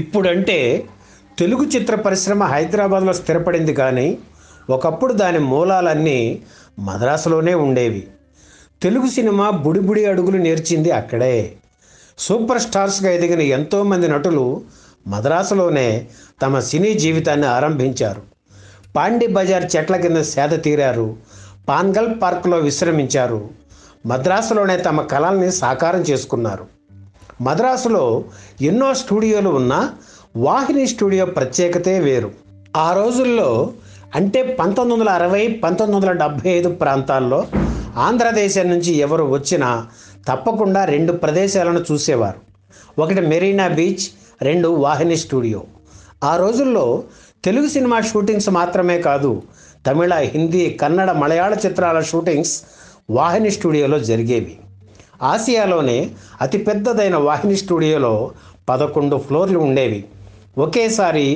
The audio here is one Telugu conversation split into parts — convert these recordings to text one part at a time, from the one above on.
ఇప్పుడంటే తెలుగు చిత్ర పరిశ్రమ హైదరాబాద్లో స్థిరపడింది కానీ ఒకప్పుడు దాని మూలాలన్నీ మద్రాసులోనే ఉండేవి తెలుగు సినిమా బుడిబుడి అడుగులు నేర్చింది అక్కడే సూపర్ స్టార్స్గా ఎదిగిన ఎంతోమంది నటులు మద్రాసులోనే తమ సినీ జీవితాన్ని ఆరంభించారు పాండి బజార్ చెట్ల కింద సేద తీరారు పాన్గల్ పార్క్లో విశ్రమించారు మద్రాసులోనే తమ కళల్ని సాకారం చేసుకున్నారు మద్రాసులో ఎన్నో స్టూడియోలు ఉన్నా వాహిని స్టూడియో ప్రత్యేకతే వేరు ఆ రోజుల్లో అంటే పంతొమ్మిది వందల అరవై పంతొమ్మిది వందల డెబ్భై ఐదు ప్రాంతాల్లో ఆంధ్రదేశం నుంచి ఎవరు వచ్చినా తప్పకుండా రెండు ప్రదేశాలను చూసేవారు ఒకటి మెరీనా బీచ్ రెండు వాహిని స్టూడియో ఆ రోజుల్లో తెలుగు సినిమా షూటింగ్స్ మాత్రమే కాదు తమిళ హిందీ కన్నడ మలయాళ చిత్రాల షూటింగ్స్ వాహిని స్టూడియోలో జరిగేవి ఆసియాలోనే అతిపెద్దదైన వాహిని స్టూడియోలో పదకొండు ఫ్లోర్లు ఉండేవి ఒకేసారి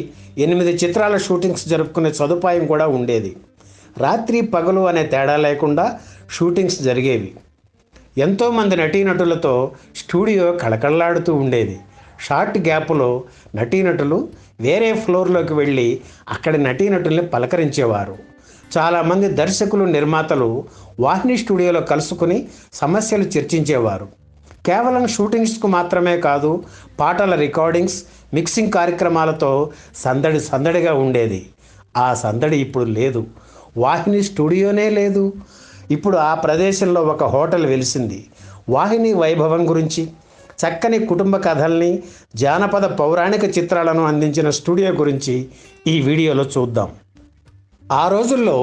ఎనిమిది చిత్రాల షూటింగ్స్ జరుపుకునే సదుపాయం కూడా ఉండేది రాత్రి పగలు అనే తేడా లేకుండా షూటింగ్స్ జరిగేవి ఎంతోమంది నటీనటులతో స్టూడియో కళకళలాడుతూ ఉండేది షార్ట్ గ్యాప్లో నటీనటులు వేరే ఫ్లోర్లోకి వెళ్ళి అక్కడి నటీనటుల్ని పలకరించేవారు చాలామంది దర్శకులు నిర్మాతలు వాహిని స్టూడియోలో కలుసుకుని సమస్యలు చర్చించేవారు కేవలం షూటింగ్స్కు మాత్రమే కాదు పాటల రికార్డింగ్స్ మిక్సింగ్ కార్యక్రమాలతో సందడి సందడిగా ఉండేది ఆ సందడి ఇప్పుడు లేదు వాహిని స్టూడియోనే లేదు ఇప్పుడు ఆ ప్రదేశంలో ఒక హోటల్ వెలిసింది వాహిని వైభవం గురించి చక్కని కుటుంబ కథల్ని జానపద పౌరాణిక చిత్రాలను అందించిన స్టూడియో గురించి ఈ వీడియోలో చూద్దాం ఆ రోజుల్లో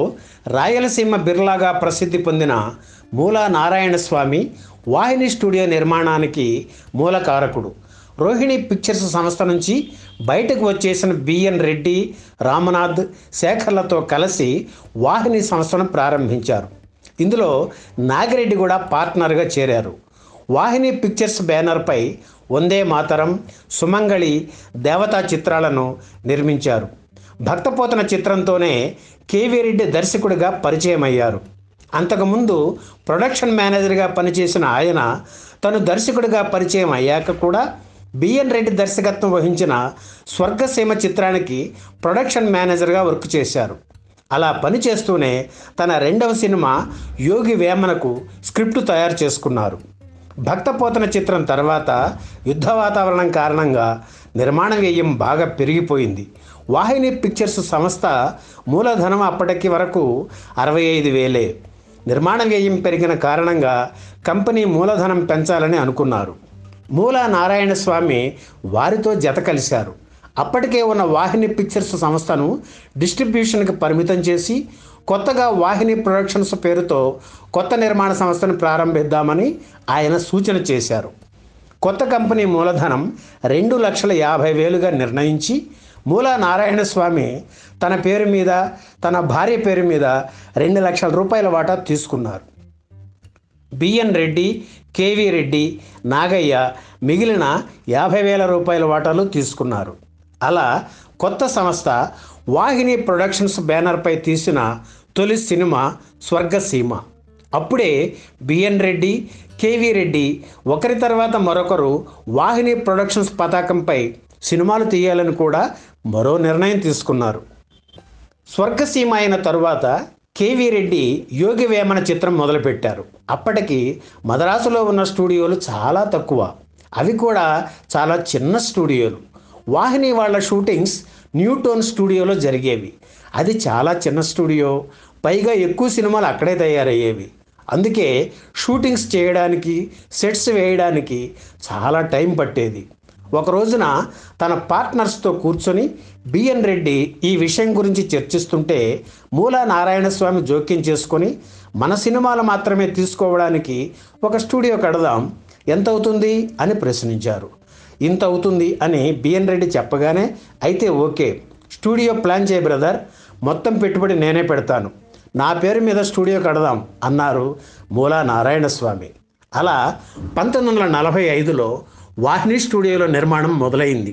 రాయలసీమ బిర్లాగా ప్రసిద్ధి పొందిన మూలా నారాయణ స్వామి వాహిని స్టూడియో నిర్మాణానికి మూలకారకుడు రోహిణి పిక్చర్స్ సంస్థ నుంచి బయటకు వచ్చేసిన బిఎన్ రెడ్డి రామనాథ్ శేఖర్లతో కలిసి వాహిని సంస్థను ప్రారంభించారు ఇందులో నాగిరెడ్డి కూడా పార్ట్నర్గా చేరారు వాహిని పిక్చర్స్ బ్యానర్పై వందే మాతరం సుమంగళి దేవతా చిత్రాలను నిర్మించారు భక్తపోతన చిత్రంతోనే కేవీరెడ్డి దర్శకుడిగా పరిచయం అయ్యారు అంతకుముందు ప్రొడక్షన్ మేనేజర్గా పనిచేసిన ఆయన తను దర్శకుడిగా పరిచయం అయ్యాక కూడా బిఎన్ రెడ్డి దర్శకత్వం వహించిన స్వర్గసీమ చిత్రానికి ప్రొడక్షన్ మేనేజర్గా వర్క్ చేశారు అలా పనిచేస్తూనే తన రెండవ సినిమా యోగి వేమనకు స్క్రిప్టు తయారు చేసుకున్నారు భక్తపోతన చిత్రం తర్వాత యుద్ధ వాతావరణం కారణంగా నిర్మాణ వ్యయం బాగా పెరిగిపోయింది వాహిని పిక్చర్స్ సంస్థ మూలధనం అప్పటికి వరకు అరవై ఐదు వేలే నిర్మాణ వ్యయం పెరిగిన కారణంగా కంపెనీ మూలధనం పెంచాలని అనుకున్నారు మూల నారాయణ స్వామి వారితో జత కలిశారు అప్పటికే ఉన్న వాహిని పిక్చర్స్ సంస్థను డిస్ట్రిబ్యూషన్కి పరిమితం చేసి కొత్తగా వాహిని ప్రొడక్షన్స్ పేరుతో కొత్త నిర్మాణ సంస్థను ప్రారంభిద్దామని ఆయన సూచన చేశారు కొత్త కంపెనీ మూలధనం రెండు లక్షల యాభై వేలుగా నిర్ణయించి మూలా నారాయణ స్వామి తన పేరు మీద తన భార్య పేరు మీద రెండు లక్షల రూపాయల వాటా తీసుకున్నారు బిఎన్ రెడ్డి కేవి రెడ్డి నాగయ్య మిగిలిన యాభై వేల రూపాయల వాటాలు తీసుకున్నారు అలా కొత్త సంస్థ వాహిని ప్రొడక్షన్స్ బ్యానర్పై తీసిన తొలి సినిమా స్వర్గసీమ అప్పుడే బిఎన్ రెడ్డి కేవీ రెడ్డి ఒకరి తర్వాత మరొకరు వాహిని ప్రొడక్షన్స్ పతాకంపై సినిమాలు తీయాలని కూడా మరో నిర్ణయం తీసుకున్నారు స్వర్గసీమ అయిన తరువాత కేవీ రెడ్డి యోగి వేమన చిత్రం మొదలుపెట్టారు అప్పటికి మద్రాసులో ఉన్న స్టూడియోలు చాలా తక్కువ అవి కూడా చాలా చిన్న స్టూడియోలు వాహిని వాళ్ళ షూటింగ్స్ న్యూటోన్ స్టూడియోలో జరిగేవి అది చాలా చిన్న స్టూడియో పైగా ఎక్కువ సినిమాలు అక్కడే తయారయ్యేవి అందుకే షూటింగ్స్ చేయడానికి సెట్స్ వేయడానికి చాలా టైం పట్టేది ఒక రోజున తన పార్ట్నర్స్తో కూర్చొని బిఎన్ రెడ్డి ఈ విషయం గురించి చర్చిస్తుంటే మూలా నారాయణస్వామి జోక్యం చేసుకొని మన సినిమాలు మాత్రమే తీసుకోవడానికి ఒక స్టూడియో కడదాం ఎంత అవుతుంది అని ప్రశ్నించారు ఇంత అవుతుంది అని బిఎన్ రెడ్డి చెప్పగానే అయితే ఓకే స్టూడియో ప్లాన్ చేయ బ్రదర్ మొత్తం పెట్టుబడి నేనే పెడతాను నా పేరు మీద స్టూడియో కడదాం అన్నారు మూలా నారాయణస్వామి అలా పంతొమ్మిది వందల నలభై ఐదులో వాహిని స్టూడియోలో నిర్మాణం మొదలైంది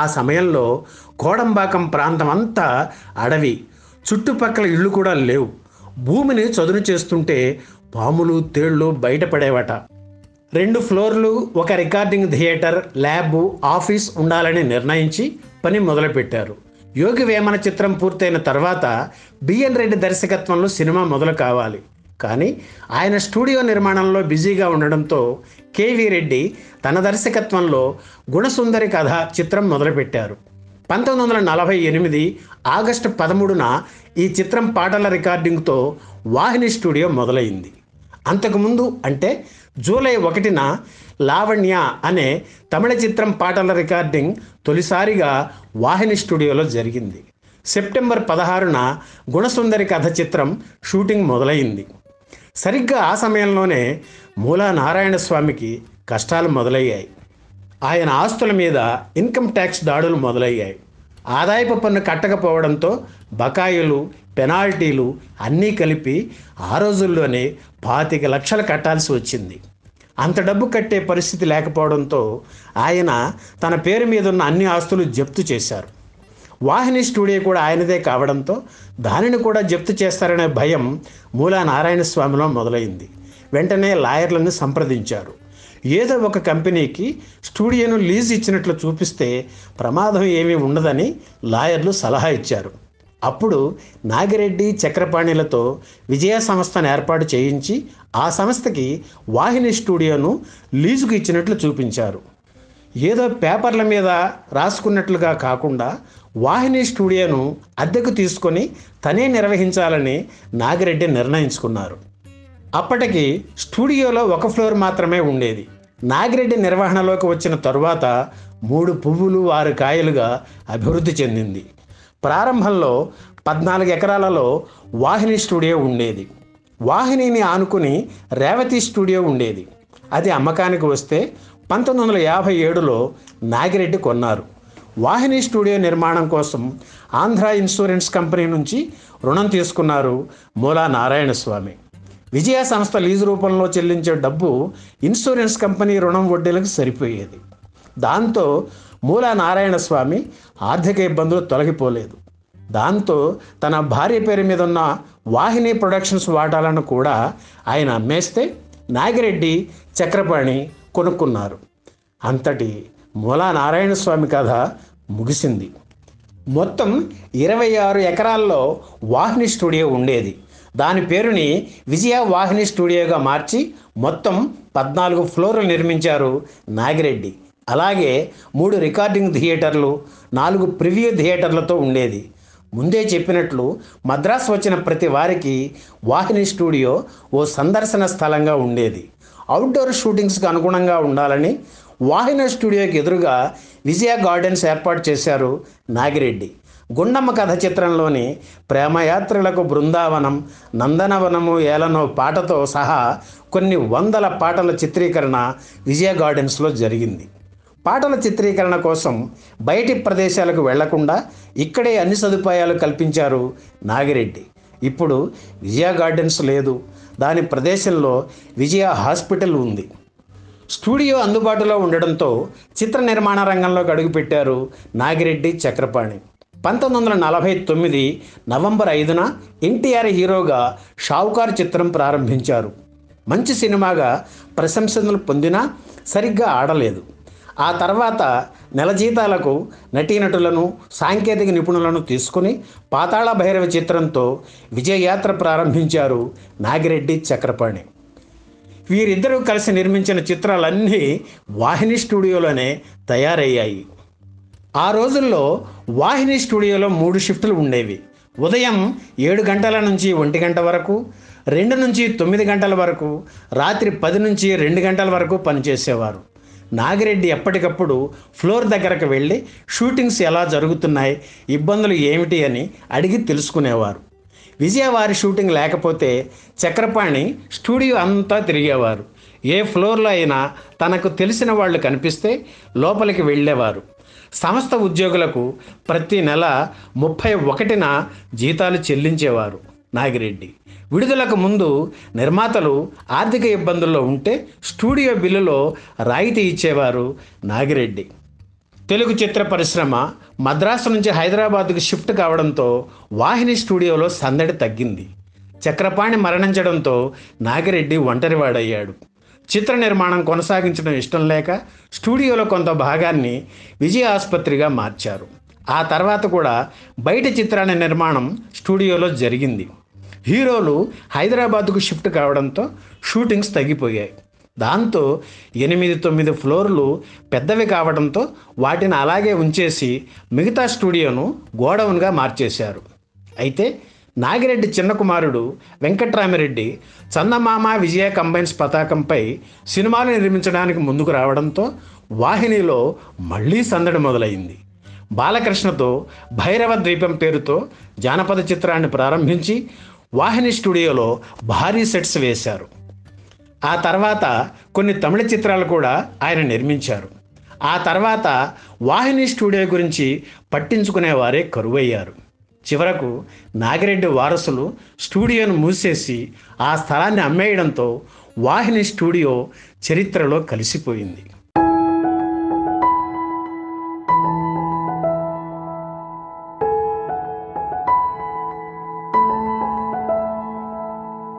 ఆ సమయంలో కోడంబాకం ప్రాంతం అంతా అడవి చుట్టుపక్కల ఇళ్ళు కూడా లేవు భూమిని చదును చేస్తుంటే పాములు తేళ్ళు బయటపడేవట రెండు ఫ్లోర్లు ఒక రికార్డింగ్ థియేటర్ ల్యాబ్ ఆఫీస్ ఉండాలని నిర్ణయించి పని మొదలుపెట్టారు యోగి వేమన చిత్రం పూర్తయిన తర్వాత బిఎన్ రెడ్డి దర్శకత్వంలో సినిమా మొదలు కావాలి కానీ ఆయన స్టూడియో నిర్మాణంలో బిజీగా ఉండడంతో కేవి రెడ్డి తన దర్శకత్వంలో గుణసుందరి కథ చిత్రం మొదలుపెట్టారు పంతొమ్మిది వందల నలభై ఎనిమిది ఆగస్టు పదమూడున ఈ చిత్రం పాటల రికార్డింగ్తో వాహిని స్టూడియో మొదలైంది అంతకుముందు అంటే జూలై ఒకటిన లావణ్య అనే తమిళ చిత్రం పాటల రికార్డింగ్ తొలిసారిగా వాహిని స్టూడియోలో జరిగింది సెప్టెంబర్ పదహారున గుణసుందరి కథ చిత్రం షూటింగ్ మొదలైంది సరిగ్గా ఆ సమయంలోనే మూలా నారాయణ స్వామికి కష్టాలు మొదలయ్యాయి ఆయన ఆస్తుల మీద ఇన్కమ్ ట్యాక్స్ దాడులు మొదలయ్యాయి ఆదాయపు పన్ను కట్టకపోవడంతో బకాయిలు పెనాల్టీలు అన్నీ కలిపి ఆ రోజుల్లోనే పాతిక లక్షలు కట్టాల్సి వచ్చింది అంత డబ్బు కట్టే పరిస్థితి లేకపోవడంతో ఆయన తన పేరు మీద ఉన్న అన్ని ఆస్తులు జప్తు చేశారు వాహిని స్టూడియో కూడా ఆయనదే కావడంతో దానిని కూడా జప్తు చేస్తారనే భయం మూలా నారాయణ స్వామిలో మొదలైంది వెంటనే లాయర్లను సంప్రదించారు ఏదో ఒక కంపెనీకి స్టూడియోను లీజ్ ఇచ్చినట్లు చూపిస్తే ప్రమాదం ఏమీ ఉండదని లాయర్లు సలహా ఇచ్చారు అప్పుడు నాగిరెడ్డి చక్రపాణిలతో విజయ సంస్థను ఏర్పాటు చేయించి ఆ సంస్థకి వాహిని స్టూడియోను లీజుకు ఇచ్చినట్లు చూపించారు ఏదో పేపర్ల మీద రాసుకున్నట్లుగా కాకుండా వాహిని స్టూడియోను అద్దెకు తీసుకొని తనే నిర్వహించాలని నాగిరెడ్డి నిర్ణయించుకున్నారు అప్పటికి స్టూడియోలో ఒక ఫ్లోర్ మాత్రమే ఉండేది నాగిరెడ్డి నిర్వహణలోకి వచ్చిన తరువాత మూడు పువ్వులు ఆరు కాయలుగా అభివృద్ధి చెందింది ప్రారంభంలో పద్నాలుగు ఎకరాలలో వాహిని స్టూడియో ఉండేది వాహినిని ఆనుకుని రేవతి స్టూడియో ఉండేది అది అమ్మకానికి వస్తే పంతొమ్మిది వందల యాభై ఏడులో నాగిరెడ్డి కొన్నారు వాహిని స్టూడియో నిర్మాణం కోసం ఆంధ్ర ఇన్సూరెన్స్ కంపెనీ నుంచి రుణం తీసుకున్నారు మూలా నారాయణ స్వామి విజయ సంస్థ లీజు రూపంలో చెల్లించే డబ్బు ఇన్సూరెన్స్ కంపెనీ రుణం వడ్డీలకు సరిపోయేది దాంతో మూలా నారాయణ స్వామి ఆర్థిక ఇబ్బందులు తొలగిపోలేదు దాంతో తన భార్య పేరు మీద ఉన్న వాహిని ప్రొడక్షన్స్ వాటాలను కూడా ఆయన అమ్మేస్తే నాగిరెడ్డి చక్రపాణి కొనుక్కున్నారు అంతటి మూలా నారాయణ స్వామి కథ ముగిసింది మొత్తం ఇరవై ఆరు ఎకరాల్లో వాహిని స్టూడియో ఉండేది దాని పేరుని విజయ వాహిని స్టూడియోగా మార్చి మొత్తం పద్నాలుగు ఫ్లోర్లు నిర్మించారు నాగిరెడ్డి అలాగే మూడు రికార్డింగ్ థియేటర్లు నాలుగు ప్రివ్యూ థియేటర్లతో ఉండేది ముందే చెప్పినట్లు మద్రాసు వచ్చిన ప్రతి వారికి వాహిని స్టూడియో ఓ సందర్శన స్థలంగా ఉండేది అవుట్డోర్ షూటింగ్స్కి అనుగుణంగా ఉండాలని వాహిన స్టూడియోకి ఎదురుగా విజయ గార్డెన్స్ ఏర్పాటు చేశారు నాగిరెడ్డి గుండమ్మ కథ చిత్రంలోని ప్రేమయాత్రలకు బృందావనం నందనవనము ఏలనో పాటతో సహా కొన్ని వందల పాటల చిత్రీకరణ విజయ గార్డెన్స్లో జరిగింది పాటల చిత్రీకరణ కోసం బయటి ప్రదేశాలకు వెళ్లకుండా ఇక్కడే అన్ని సదుపాయాలు కల్పించారు నాగిరెడ్డి ఇప్పుడు విజయ గార్డెన్స్ లేదు దాని ప్రదేశంలో విజయ హాస్పిటల్ ఉంది స్టూడియో అందుబాటులో ఉండడంతో చిత్ర నిర్మాణ రంగంలోకి అడుగుపెట్టారు నాగిరెడ్డి చక్రపాణి పంతొమ్మిది వందల నలభై తొమ్మిది నవంబర్ ఐదున ఎన్టీఆర్ హీరోగా షావుకార్ చిత్రం ప్రారంభించారు మంచి సినిమాగా ప్రశంసలు పొందినా సరిగ్గా ఆడలేదు ఆ తర్వాత నెల జీతాలకు నటీనటులను సాంకేతిక నిపుణులను తీసుకుని పాతాళ భైరవ చిత్రంతో విజయయాత్ర ప్రారంభించారు నాగిరెడ్డి చక్రపాణి వీరిద్దరూ కలిసి నిర్మించిన చిత్రాలన్నీ వాహిని స్టూడియోలోనే తయారయ్యాయి ఆ రోజుల్లో వాహిని స్టూడియోలో మూడు షిఫ్టులు ఉండేవి ఉదయం ఏడు గంటల నుంచి ఒంటి గంట వరకు రెండు నుంచి తొమ్మిది గంటల వరకు రాత్రి పది నుంచి రెండు గంటల వరకు పనిచేసేవారు నాగిరెడ్డి ఎప్పటికప్పుడు ఫ్లోర్ దగ్గరకు వెళ్ళి షూటింగ్స్ ఎలా జరుగుతున్నాయి ఇబ్బందులు ఏమిటి అని అడిగి తెలుసుకునేవారు విజయవారి షూటింగ్ లేకపోతే చక్రపాణి స్టూడియో అంతా తిరిగేవారు ఏ ఫ్లోర్లో అయినా తనకు తెలిసిన వాళ్ళు కనిపిస్తే లోపలికి వెళ్ళేవారు సంస్థ ఉద్యోగులకు ప్రతి నెల ముప్పై ఒకటిన జీతాలు చెల్లించేవారు నాగిరెడ్డి విడుదలకు ముందు నిర్మాతలు ఆర్థిక ఇబ్బందుల్లో ఉంటే స్టూడియో బిల్లులో రాయితీ ఇచ్చేవారు నాగిరెడ్డి తెలుగు చిత్ర పరిశ్రమ మద్రాసు నుంచి హైదరాబాద్కు షిఫ్ట్ కావడంతో వాహిని స్టూడియోలో సందడి తగ్గింది చక్రపాణి మరణించడంతో నాగిరెడ్డి ఒంటరివాడయ్యాడు చిత్ర నిర్మాణం కొనసాగించడం ఇష్టం లేక స్టూడియోలో కొంత భాగాన్ని విజయ ఆసుపత్రిగా మార్చారు ఆ తర్వాత కూడా బయట చిత్రాన్ని నిర్మాణం స్టూడియోలో జరిగింది హీరోలు హైదరాబాద్కు షిఫ్ట్ కావడంతో షూటింగ్స్ తగ్గిపోయాయి దాంతో ఎనిమిది తొమ్మిది ఫ్లోర్లు పెద్దవి కావడంతో వాటిని అలాగే ఉంచేసి మిగతా స్టూడియోను గోడౌన్గా మార్చేశారు అయితే నాగిరెడ్డి చిన్న కుమారుడు వెంకట్రామిరెడ్డి చందమామ విజయ కంబైన్స్ పతాకంపై సినిమాలు నిర్మించడానికి ముందుకు రావడంతో వాహినిలో మళ్ళీ సందడి మొదలైంది బాలకృష్ణతో భైరవ ద్వీపం పేరుతో జానపద చిత్రాన్ని ప్రారంభించి వాహిని స్టూడియోలో భారీ సెట్స్ వేశారు ఆ తర్వాత కొన్ని తమిళ చిత్రాలు కూడా ఆయన నిర్మించారు ఆ తర్వాత వాహిని స్టూడియో గురించి పట్టించుకునేవారే కరువయ్యారు చివరకు నాగిరెడ్డి వారసులు స్టూడియోను మూసేసి ఆ స్థలాన్ని అమ్మేయడంతో వాహిని స్టూడియో చరిత్రలో కలిసిపోయింది